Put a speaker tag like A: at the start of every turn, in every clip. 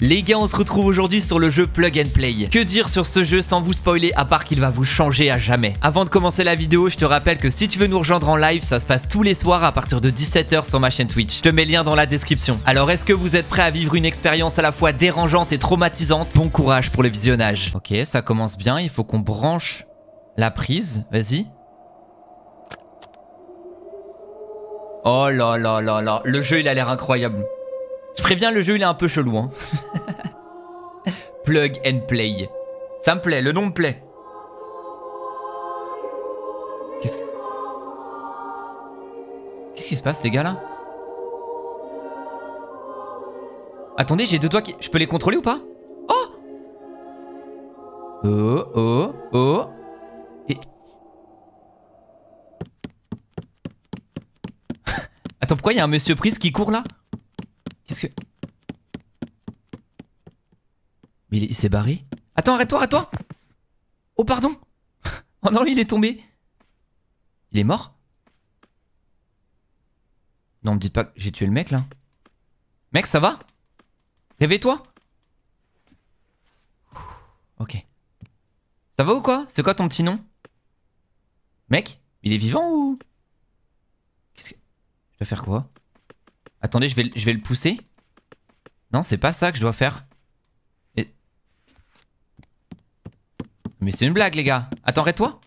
A: Les gars, on se retrouve aujourd'hui sur le jeu Plug and Play. Que dire sur ce jeu sans vous spoiler à part qu'il va vous changer à jamais. Avant de commencer la vidéo, je te rappelle que si tu veux nous rejoindre en live, ça se passe tous les soirs à partir de 17h sur ma chaîne Twitch. Je te mets le lien dans la description. Alors, est-ce que vous êtes prêts à vivre une expérience à la fois dérangeante et traumatisante Bon courage pour le visionnage. Ok, ça commence bien, il faut qu'on branche la prise. Vas-y. Oh là là là là, le jeu il a l'air incroyable. Je préviens, le jeu il est un peu chelou. Hein. Plug and play. Ça me plaît, le nom me plaît. Qu'est-ce qui se passe les gars là Attendez, j'ai deux doigts qui... Je peux les contrôler ou pas Oh Oh, oh, oh. Attends, pourquoi il y a un monsieur prise qui court là parce que... Mais il s'est barré Attends, arrête-toi, arrête-toi Oh, pardon Oh non, il est tombé Il est mort Non, me dites pas que j'ai tué le mec, là. Mec, ça va Réveille-toi Ok. Ça va ou quoi C'est quoi ton petit nom Mec, il est vivant ou... Qu'est-ce que... Je dois faire quoi Attendez, je vais, le pousser. Non, c'est pas ça que je dois faire. Mais c'est une blague, les gars. Attends, arrête-toi.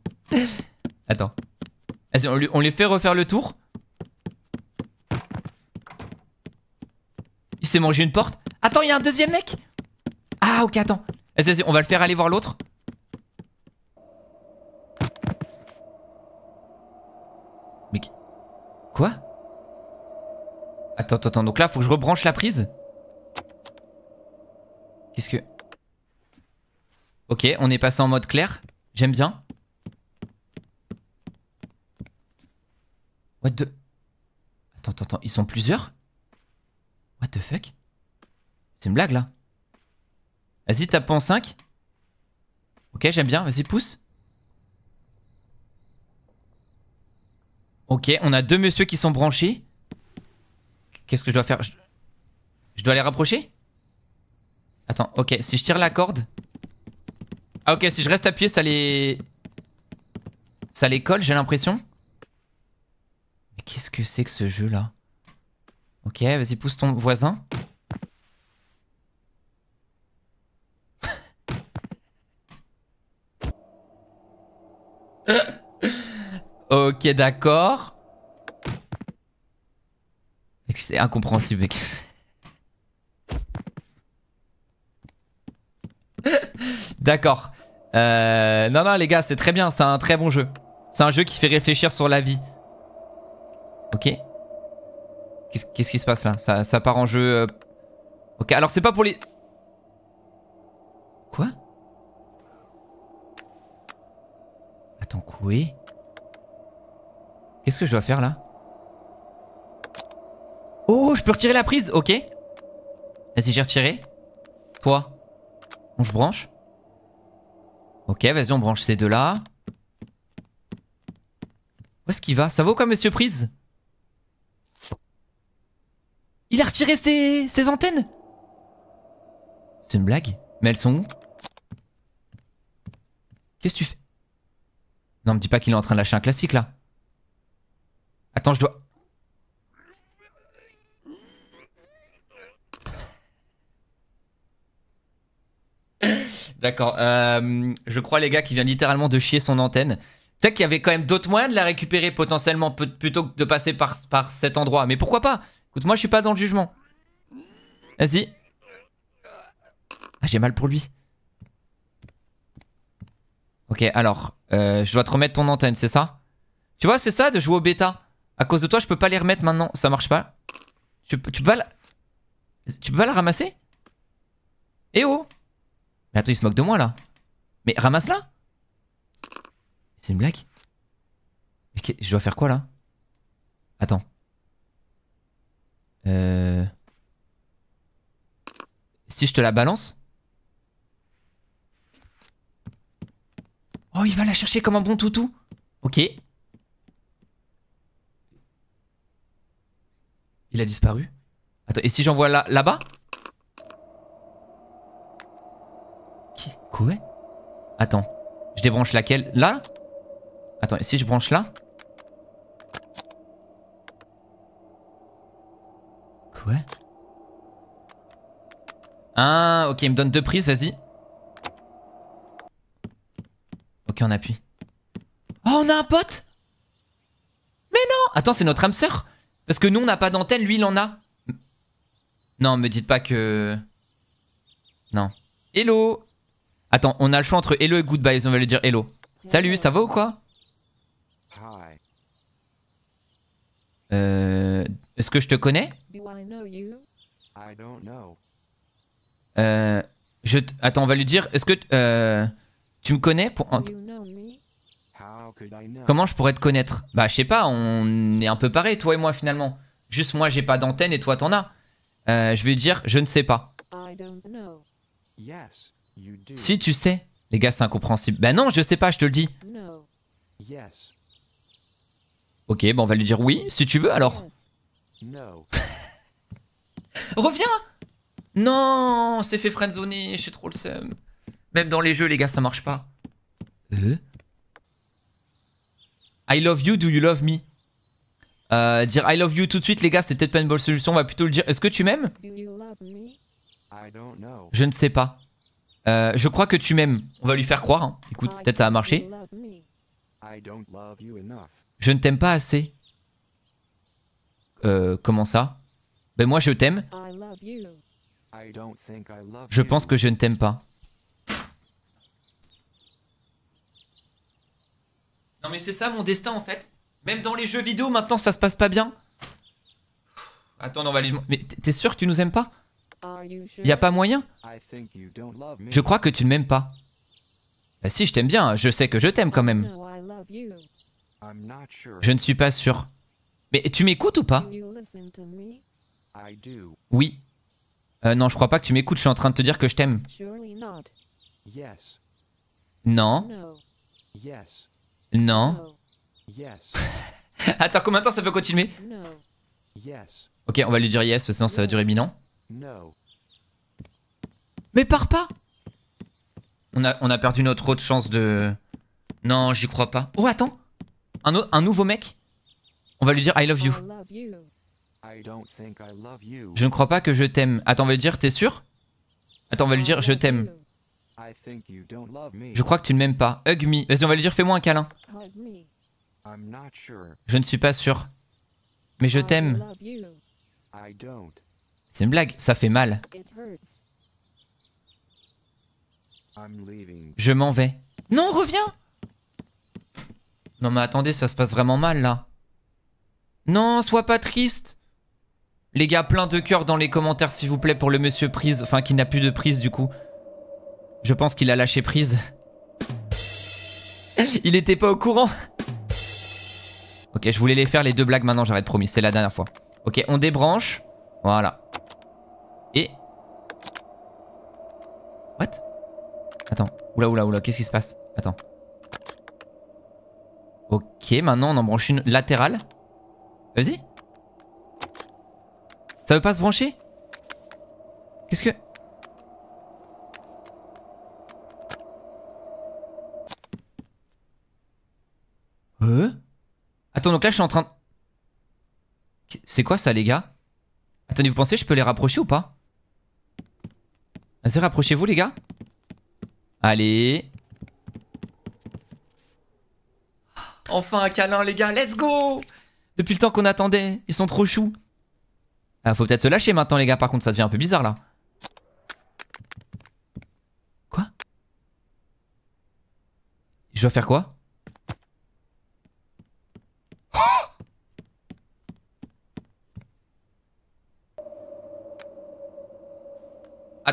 A: Attends. Vas-y, on, les fait refaire le tour. Il s'est mangé une porte. Attends, il y a un deuxième mec. Ah, ok, attends. Vas-y, vas on va le faire aller voir l'autre. Quoi Attends, attends, donc là, faut que je rebranche la prise Qu'est-ce que... Ok, on est passé en mode clair. J'aime bien. What the... Attends, attends, attends, ils sont plusieurs What the fuck C'est une blague, là. Vas-y, tape en 5. Ok, j'aime bien, vas-y, pousse. Ok, on a deux messieurs qui sont branchés. Qu'est-ce que je dois faire je... dois les rapprocher Attends, ok, si je tire la corde... Ah ok, si je reste appuyé, ça les... Ça les colle, j'ai l'impression. Mais qu'est-ce que c'est que ce jeu là Ok, vas-y, pousse ton voisin. Ok, d'accord. C'est incompréhensible, mec. D'accord. Euh, non, non, les gars, c'est très bien. C'est un très bon jeu. C'est un jeu qui fait réfléchir sur la vie. Ok. Qu'est-ce qui se passe là ça, ça, part en jeu. Euh. Ok, alors c'est pas pour les. Quoi Attends, quoi Qu'est-ce que je dois faire là Oh, je peux retirer la prise, ok. Vas-y, j'ai retiré. Toi, on se branche. Ok, vas-y, on branche ces deux-là. Où est-ce qu'il va Ça vaut quoi, monsieur Prise Il a retiré ses, antennes C'est une blague Mais elles sont où Qu'est-ce que tu fais Non, me dis pas qu'il est en train de lâcher un classique, là. Attends, je dois... D'accord. Euh, je crois, les gars, qui vient littéralement de chier son antenne. Tu sais qu'il y avait quand même d'autres moyens de la récupérer potentiellement plutôt que de passer par, cet endroit. Mais pourquoi pas Écoute, moi, je suis pas dans le jugement. Vas-y. Ah, j'ai mal pour lui. Ok, alors, euh, je dois te remettre ton antenne, c'est ça Tu vois, c'est ça de jouer au bêta. À cause de toi, je peux pas les remettre maintenant. Ça marche pas. Tu, tu peux pas la... Tu peux pas la ramasser Eh oh Mais attends, il se moque de moi, là. Mais ramasse-la C'est une blague Je dois faire quoi, là Attends. Euh... Si je te la balance Oh, il va la chercher comme un bon toutou Ok. Il a disparu Attends, et si j'envoie là, là-bas Quoi Attends, je débranche laquelle Là Attends, et si je branche là Quoi Ah, ok, il me donne deux prises, vas-y. Ok, on appuie. Oh, on a un pote Mais non Attends, c'est notre âme sœur parce que nous, on n'a pas d'antenne, lui, il en a. Non, me dites pas que... Non. Hello Attends, on a le choix entre hello et goodbye, on va lui dire hello. Salut, ça va ou quoi Euh... Est-ce que je te connais Euh... Je Attends, on va lui dire... Est-ce que... Euh, tu me connais pour... Comment je pourrais te connaître Bah, je sais pas, on est un peu pareil, toi et moi finalement. Juste moi, j'ai pas d'antenne et toi, t'en as. Euh, je vais dire, je ne sais pas. Si, tu sais. Les gars, c'est incompréhensible. Bah non, je sais pas, je te le dis. Ok, bah on va lui dire oui, si tu veux alors. Reviens Non, c'est fait friendzoner, je suis trop le seum. Même dans les jeux, les gars, ça marche pas. Euh I love you, do you love me euh, Dire I love you tout de suite, les gars, c'est peut-être pas une bonne solution. On va plutôt le dire. Est-ce que tu m'aimes Je ne sais pas. Euh, je crois que tu m'aimes. On va lui faire croire. Hein. Écoute, ah, peut-être ça a marché. Je ne t'aime pas assez. Euh, comment ça Ben moi je t'aime. Je pense que je ne t'aime pas. Non mais c'est ça mon destin en fait. Même dans les jeux vidéo maintenant ça se passe pas bien. attends, on va lui... Mais t'es sûr que tu nous aimes pas Y'a a pas moyen Je crois que tu ne m'aimes pas. Bah si, je t'aime bien, je sais que je t'aime quand même. Je ne suis pas sûr. Mais tu m'écoutes ou pas Oui. Euh, non, je crois pas que tu m'écoutes, je suis en train de te dire que je t'aime. Non. Non. Attends, combien de temps ça peut continuer Ok, on va lui dire yes, parce que sinon ça va durer mille ans. Mais pars pas on a, on a perdu notre autre chance de... Non, j'y crois pas. Oh, attends un, un nouveau mec On va lui dire I love you. Je ne crois pas que je t'aime. Attends, on va lui dire, t'es sûr Attends, on va lui dire je t'aime. Je crois que tu ne m'aimes pas. Hug me. Vas-y, on va lui dire fais-moi un câlin. Je ne suis pas sûr. Mais je t'aime. C'est une blague, ça fait mal. Je m'en vais. Non, reviens Non mais attendez, ça se passe vraiment mal là. Non, sois pas triste Les gars, plein de cœurs dans les commentaires s'il vous plaît pour le monsieur prise, enfin qui n'a plus de prise du coup. Je pense qu'il a lâché prise. Il était pas au courant. Ok, je voulais les faire les deux blagues maintenant, j'arrête, promis. C'est la dernière fois. Ok, on débranche. Voilà. Et... What Attends. Oula, oula, oula, qu'est-ce qui se passe Attends. Ok, maintenant on en branche une latérale. Vas-y. Ça veut pas se brancher Qu'est-ce que... Hein Attends, donc là, je suis en train C'est quoi ça, les gars Attendez, vous pensez je peux les rapprocher ou pas Vas-y, rapprochez-vous, les gars. Allez. Enfin un câlin, les gars, let's go Depuis le temps qu'on attendait, ils sont trop choux. Ah, faut peut-être se lâcher maintenant, les gars, par contre, ça devient un peu bizarre, là. Quoi Je dois faire quoi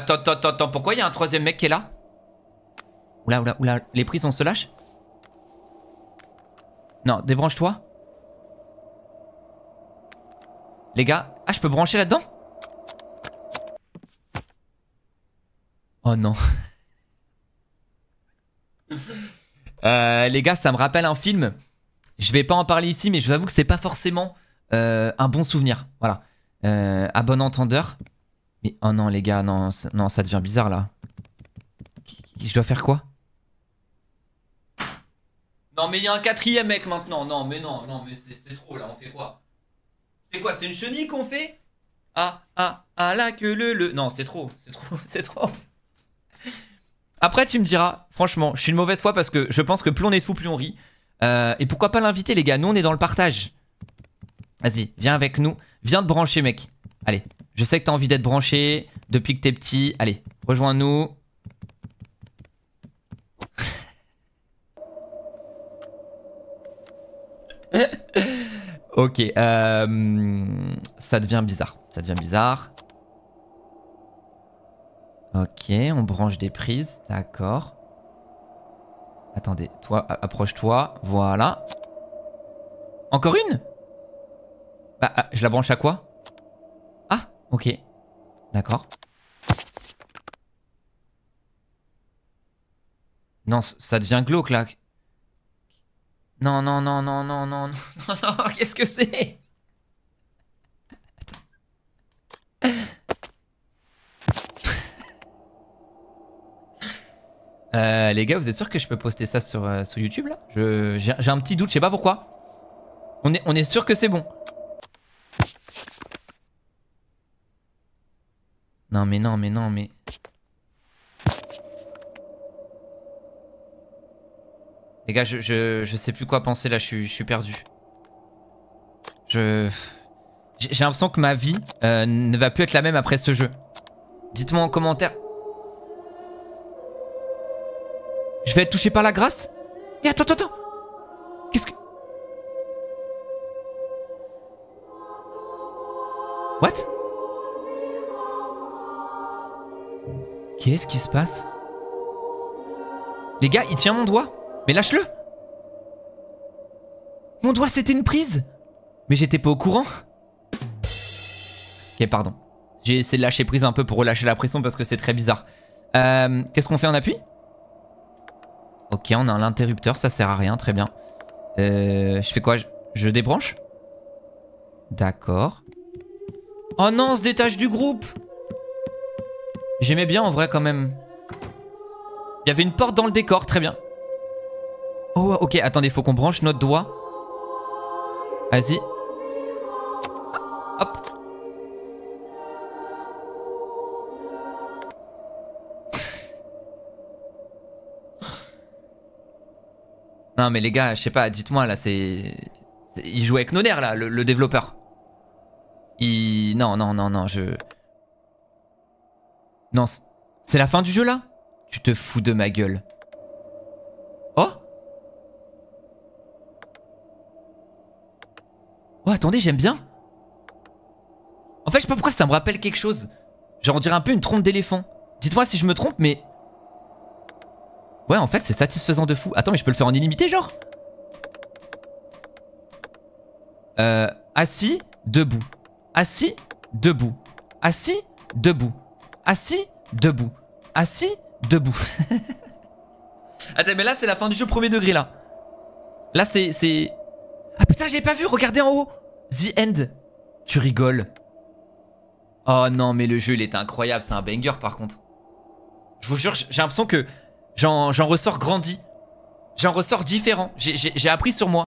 A: Attends, attends, attends, pourquoi il y a un troisième mec qui est là Oula, oula, oula, les prises on se lâche Non, débranche-toi. Les gars, ah je peux brancher là-dedans Oh non. Euh, les gars, ça me rappelle un film. Je vais pas en parler ici, mais je vous avoue que c'est pas forcément euh, un bon souvenir. Voilà. Euh, à bon entendeur. Mais oh non, les gars, non, non ça devient bizarre là. Je dois faire quoi Non, mais il y a un quatrième mec maintenant. Non, mais non, non, mais c'est trop là, on fait quoi C'est quoi C'est une chenille qu'on fait Ah, ah, ah là que le le. Non, c'est trop, c'est trop, c'est trop. Après, tu me diras, franchement, je suis une mauvaise foi parce que je pense que plus on est de fous, plus on rit. Euh, et pourquoi pas l'inviter, les gars Nous, on est dans le partage. Vas-y, viens avec nous. Viens te brancher, mec. Allez, je sais que t'as envie d'être branché depuis que t'es petit. Allez, rejoins-nous. ok, euh, ça devient bizarre. Ça devient bizarre. Ok, on branche des prises, d'accord. Attendez, toi, approche-toi, voilà. Encore une Bah, ah, je la branche à quoi Ok. D'accord. Non, ça devient glauque là. Non, non, non, non, non, non, non, non, non, qu'est-ce que c'est euh, les gars, vous êtes sûrs que je peux poster ça sur, euh, sur YouTube là J'ai un petit doute, je sais pas pourquoi. On est, on est sûr que c'est bon. Non, mais non, mais non, mais... Les gars, je, je, sais plus quoi penser là, je, suis perdu. Je... J'ai l'impression que ma vie euh, ne va plus être la même après ce jeu. Dites-moi en commentaire. Je vais être touché par la grâce Et eh, attends, attends, attends Qu'est-ce que... What Qu'est-ce qui se passe Les gars, il tient mon doigt Mais lâche-le Mon doigt, c'était une prise Mais j'étais pas au courant Ok, pardon. J'ai essayé de lâcher prise un peu pour relâcher la pression parce que c'est très bizarre. Euh, qu'est-ce qu'on fait en appui Ok, on a l'interrupteur, ça sert à rien, très bien. Euh, je fais quoi je, je débranche D'accord. Oh non, on se détache du groupe J'aimais bien en vrai quand même. Il y avait une porte dans le décor, très bien. Oh, ah, ok, attendez, faut qu'on branche notre doigt. Vas-y. Ah, hop. Non mais les gars, je sais pas, dites-moi là, c'est... Il joue avec nos nerfs là, le développeur. Il... Non, non, non, non, je... Non, c'est la fin du jeu là Tu te fous de ma gueule. Oh Oh attendez, j'aime bien. En fait, je sais pas pourquoi ça me rappelle quelque chose. Genre on dirait un peu une trompe d'éléphant. Dites-moi si je me trompe, mais... Ouais, en fait, c'est satisfaisant de fou. Attends, mais je peux le faire en illimité, genre Euh... Assis, debout. Assis, debout. Assis, debout. Assis, debout. Assis, debout. Attends, mais là, c'est la fin du jeu premier degré, là. Là, c'est... Ah putain, j'ai pas vu, regardez en haut The End Tu rigoles. Oh non, mais le jeu, il est incroyable, c'est un banger, par contre. Je vous jure, j'ai l'impression que j'en ressors grandi. J'en ressors différent. J'ai appris sur moi.